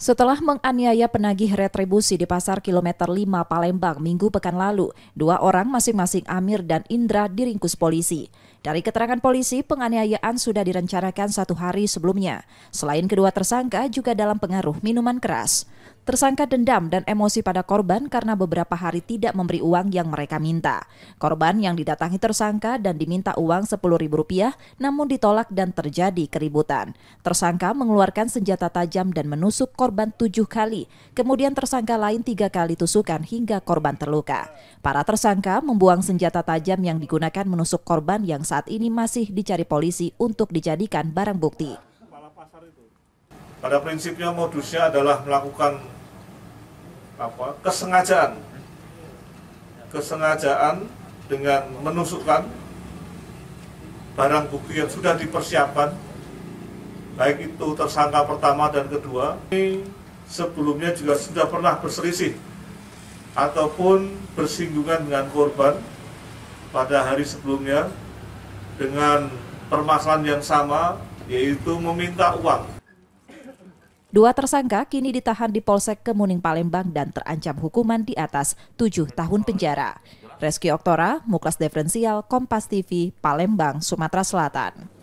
Setelah menganiaya penagih retribusi di pasar kilometer 5 Palembang minggu pekan lalu, dua orang masing-masing Amir dan Indra diringkus polisi. Dari keterangan polisi, penganiayaan sudah direncanakan satu hari sebelumnya. Selain kedua tersangka juga dalam pengaruh minuman keras. Tersangka dendam dan emosi pada korban karena beberapa hari tidak memberi uang yang mereka minta. Korban yang didatangi tersangka dan diminta uang Rp10.000 namun ditolak dan terjadi keributan. Tersangka mengeluarkan senjata tajam dan menusuk korban tujuh kali. Kemudian tersangka lain tiga kali tusukan hingga korban terluka. Para tersangka membuang senjata tajam yang digunakan menusuk korban yang saat ini masih dicari polisi untuk dijadikan barang bukti. Pada prinsipnya modusnya adalah melakukan apa kesengajaan kesengajaan dengan menusukkan barang bukti yang sudah dipersiapkan baik itu tersangka pertama dan kedua ini sebelumnya juga sudah pernah berselisih ataupun bersinggungan dengan korban pada hari sebelumnya dengan permasalahan yang sama yaitu meminta uang Dua tersangka kini ditahan di Polsek Kemuning Palembang dan terancam hukuman di atas tujuh tahun penjara. Reski Oktora, Muklas Deferensial, Kompas TV, Palembang, Sumatera Selatan.